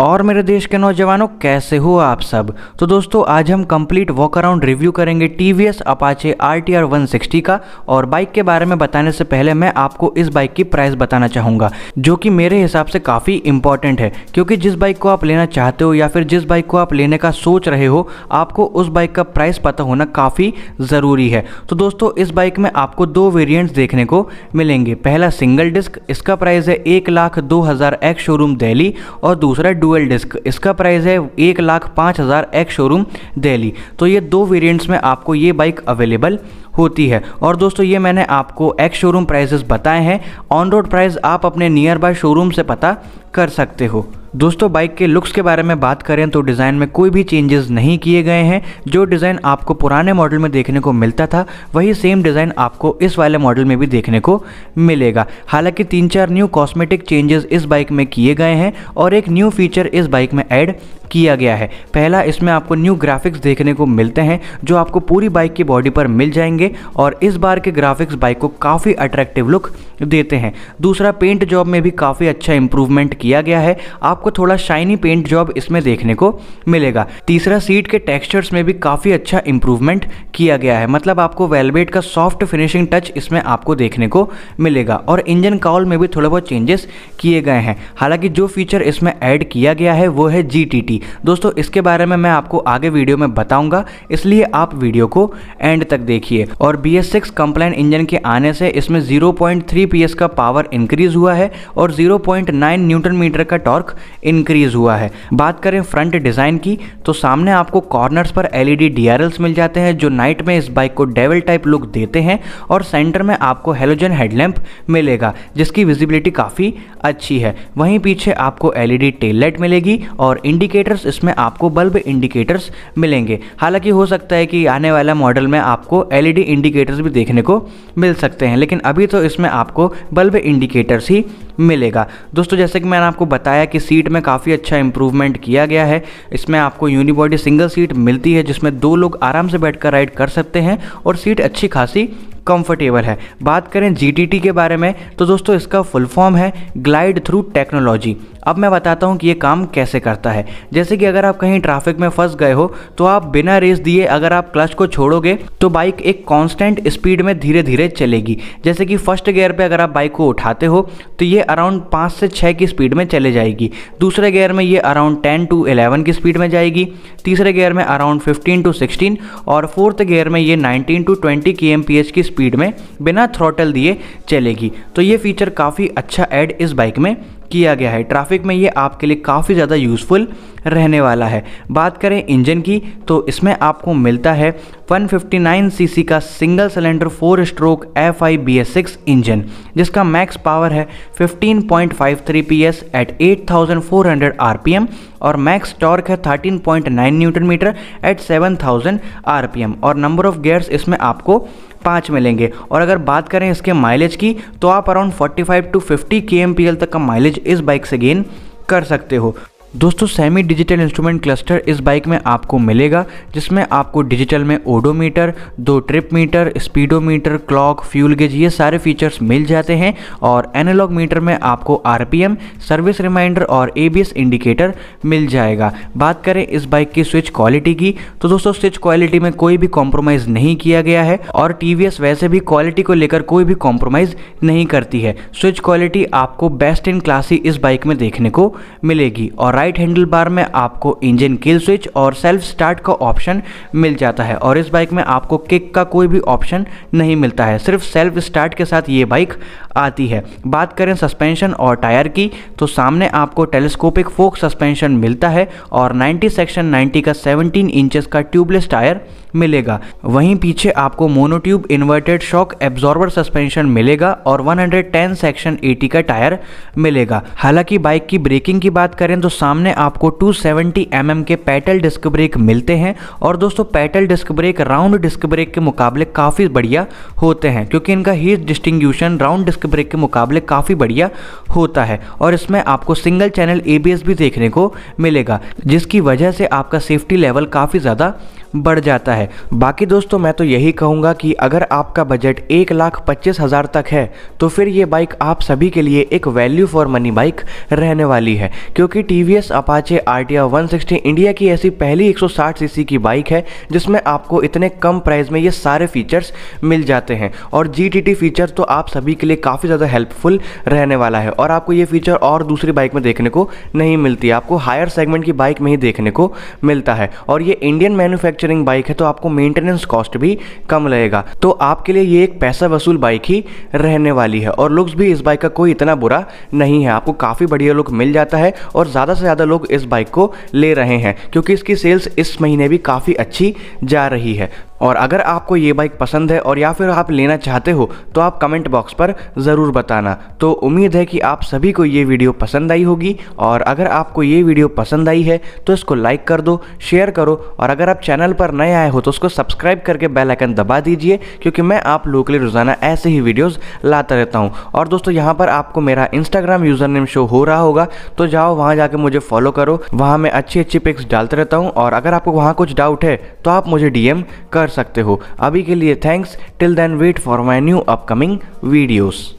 और मेरे देश के नौजवानों कैसे हो आप सब तो दोस्तों आज हम कंप्लीट वॉक अराउंड रिव्यू करेंगे T V S Apache R T R one sixty का और बाइक के बारे में बताने से पहले मैं आपको इस बाइक की प्राइस बताना चाहूँगा जो कि मेरे हिसाब से काफ़ी इंपॉर्टेंट है क्योंकि जिस बाइक को आप लेना चाहते हो या फिर जिस बाइक को आप लेने का सोच रहे हो आपको उस बाइक का प्राइस पता होना काफ़ी ज़रूरी है तो दोस्तों इस बाइक में आपको दो वेरियंट्स देखने को मिलेंगे पहला सिंगल डिस्क इसका प्राइस है एक लाख दो हज़ार एक्स शोरूम दिल्ली और दूसरा डुअल डिस्क इसका प्राइस है एक लाख पाँच हज़ार एक्स शोरूम दिल्ली तो ये दो वेरिएंट्स में आपको ये बाइक अवेलेबल होती है और दोस्तों ये मैंने आपको एक्स शोरूम प्राइजेस बताए हैं ऑन रोड प्राइस आप अपने नियर बाय शोरूम से पता कर सकते हो दोस्तों बाइक के लुक्स के बारे में बात करें तो डिज़ाइन में कोई भी चेंजेस नहीं किए गए हैं जो डिज़ाइन आपको पुराने मॉडल में देखने को मिलता था वही सेम डिज़ाइन आपको इस वाले मॉडल में भी देखने को मिलेगा हालांकि तीन चार न्यू कॉस्मेटिक चेंजेस इस बाइक में किए गए हैं और एक न्यू फीचर इस बाइक में ऐड किया गया है पहला इसमें आपको न्यू ग्राफिक्स देखने को मिलते हैं जो आपको पूरी बाइक की बॉडी पर मिल जाएंगे और इस बार के ग्राफिक्स बाइक को काफ़ी अट्रैक्टिव लुक देते हैं दूसरा पेंट जॉब में भी काफ़ी अच्छा इंप्रूवमेंट किया गया है आपको थोड़ा शाइनी पेंट जॉब इसमें देखने को मिलेगा तीसरा सीट के टेक्स्चर्स में भी काफ़ी अच्छा इंप्रूवमेंट किया गया है मतलब आपको वेलबेट का सॉफ्ट फिनिशिंग टच इसमें आपको देखने को मिलेगा और इंजन काउल में भी थोड़ा बहुत चेंजेस किए गए हैं हालांकि जो फीचर इसमें ऐड किया गया है वो है जी होगी दोस्तों इसके बारे में मैं आपको आगे वीडियो में बताऊंगा इसलिए आप वीडियो को एंड तक देखिए और B S six compliant engine के आने से इसमें 0.3 पॉइंट का पावर इंक्रीज हुआ है और 0.9 न्यूटन मीटर का टॉर्क इंक्रीज हुआ है बात करें फ्रंट डिज़ाइन की तो सामने आपको कॉर्नर्स पर एल ई e मिल जाते हैं जो नाइट में इस बाइक को डेवल टाइप लुक देते हैं और सेंटर में आपको हेलोजन हेडलैम्प मिलेगा जिसकी विजिबिलिटी काफ़ी अच्छी है वहीं पीछे आपको एलईडी टेल लाइट मिलेगी और इंडिकेटर इंडिकेटर्स इसमें आपको बल्ब इंडिकेटर्स मिलेंगे हालांकि हो सकता है कि आने वाला मॉडल में आपको एलईडी इंडिकेटर्स भी देखने को मिल सकते हैं लेकिन अभी तो इसमें आपको बल्ब इंडिकेटर्स ही मिलेगा दोस्तों जैसे कि मैंने आपको बताया कि सीट में काफ़ी अच्छा इंप्रूवमेंट किया गया है इसमें आपको यूनिबॉडी सिंगल सीट मिलती है जिसमें दो लोग आराम से बैठकर राइड कर सकते हैं और सीट अच्छी खासी कंफर्टेबल है बात करें जी के बारे में तो दोस्तों इसका फुल फॉर्म है ग्लाइड थ्रू टेक्नोलॉजी अब मैं बताता हूँ कि ये काम कैसे करता है जैसे कि अगर आप कहीं ट्रैफिक में फंस गए हो तो आप बिना रेस दिए अगर आप क्लच को छोड़ोगे तो बाइक एक कांस्टेंट स्पीड में धीरे धीरे चलेगी जैसे कि फर्स्ट गियर पे अगर आप बाइक को उठाते हो तो ये अराउंड पाँच से छः की स्पीड में चले जाएगी दूसरे गेयर में ये अराउंड टेन टू एलेवन की स्पीड में जाएगी तीसरे गेयर में अराउंड फिफ्टीन टू सिक्सटीन और फोर्थ गेयर में ये नाइनटीन टू ट्वेंटी के की स्पीड स्पीड में बिना थ्रॉटल दिए चलेगी तो ये फीचर काफ़ी अच्छा ऐड इस बाइक में किया गया है ट्रैफिक में ये आपके लिए काफ़ी ज़्यादा यूज़फुल रहने वाला है बात करें इंजन की तो इसमें आपको मिलता है 159 सीसी का single cylinder four stroke F I B S six engine जिसका मैक्स पावर है 15.53 फाइव एट 8400 आरपीएम और मैक्स टॉर्क है 13.9 न्यूटन मीटर एट 7000 आरपीएम और नंबर ऑफ गियर्स इसमें आपको पाँच मिलेंगे और अगर बात करें इसके माइलेज की तो आप अराउंड 45 टू 50 के तक का माइलेज इस बाइक से गेन कर सकते हो दोस्तों सेमी डिजिटल इंस्ट्रूमेंट क्लस्टर इस बाइक में आपको मिलेगा जिसमें आपको डिजिटल में ओडोमीटर दो trip meter speedometer clock fuel gauge ये सारे फीचर्स मिल जाते हैं और एनालॉग मीटर में आपको आरपीएम सर्विस रिमाइंडर और एबीएस इंडिकेटर मिल जाएगा बात करें इस बाइक की स्विच क्वालिटी की तो दोस्तों स्विच क्वालिटी में कोई भी कॉम्प्रोमाइज़ नहीं किया गया है और टी वैसे भी क्वालिटी को लेकर कोई भी कॉम्प्रोमाइज़ नहीं करती है स्विच क्वालिटी आपको बेस्ट इन क्लास ही इस बाइक में देखने को मिलेगी और राइट राइट हैंडल बार में आपको इंजन किल स्विच और सेल्फ स्टार्ट का ऑप्शन मिल जाता है और इस बाइक में आपको किक का कोई भी ऑप्शन नहीं मिलता है सिर्फ सेल्फ स्टार्ट के साथ ये बाइक आती है बात करें सस्पेंशन और टायर की तो सामने आपको टेलीस्कोपिक फोक सस्पेंशन मिलता है और 90 सेक्शन 90 का 17 इंचेस का ट्यूबलेस टायर मिलेगा वहीं पीछे आपको monotube inverted shock absorber suspension मिलेगा और 110 सेक्शन 80 का टायर मिलेगा हालांकि बाइक की ब्रेकिंग की बात करें तो सामने आपको 270 सेवेंटी mm के पैटल डिस्क ब्रेक मिलते हैं और दोस्तों petal disc brake round disc brake के मुकाबले काफ़ी बढ़िया होते हैं क्योंकि इनका heat distinction round disc brake के मुकाबले काफ़ी बढ़िया होता है और इसमें आपको सिंगल चैनल ए भी देखने को मिलेगा जिसकी वजह से आपका सेफ्टी लेवल काफ़ी ज़्यादा बढ़ जाता है बाकी दोस्तों मैं तो यही कहूँगा कि अगर आपका बजट एक लाख पच्चीस हज़ार तक है तो फिर ये बाइक आप सभी के लिए एक वैल्यू फॉर मनी बाइक रहने वाली है क्योंकि T V S Apache R T India की ऐसी पहली एक सी सी की बाइक है जिसमें आपको इतने कम प्राइस में ये सारे फीचर्स मिल जाते हैं और जी टी टी फीचर तो आप सभी के लिए काफ़ी ज़्यादा हेल्पफुल रहने वाला है और आपको ये फीचर और दूसरी बाइक में देखने को नहीं मिलती आपको हायर सेगमेंट की बाइक में ही देखने को मिलता है और ये इंडियन मैन्युफैक्चर मैन्युफैक्चरिंग बाइक है तो आपको मेंटेनेंस कॉस्ट भी कम लगेगा तो आपके लिए ये एक पैसा वसूल बाइक ही रहने वाली है और लुक्स भी इस बाइक का कोई इतना बुरा नहीं है आपको काफ़ी बढ़िया लुक मिल जाता है और ज़्यादा से ज़्यादा लोग इस बाइक को ले रहे हैं क्योंकि इसकी सेल्स इस महीने भी काफ़ी अच्छी जा रही है और अगर आपको ये बाइक पसंद है और या फिर आप लेना चाहते हो तो आप कमेंट बॉक्स पर ज़रूर बताना तो उम्मीद है कि आप सभी को ये वीडियो पसंद आई होगी और अगर आपको ये वीडियो पसंद आई है तो इसको लाइक कर दो शेयर करो और अगर आप चैनल पर नए आए हो तो उसको सब्सक्राइब करके बेल आइकन दबा दीजिए क्योंकि मैं आप लोगों के रोज़ाना ऐसे ही वीडियोज़ लाता रहता हूँ और दोस्तों यहाँ पर आपको मेरा इंस्टाग्राम यूज़र नेम शो हो रहा होगा तो जाओ वहाँ जा मुझे फॉलो करो वहाँ मैं अच्छी अच्छी पिक्स डालते रहता हूँ और अगर आपको वहाँ कुछ डाउट है तो आप मुझे डी कर कर सकते हो अभी के लिए thanks till then wait for my new upcoming videos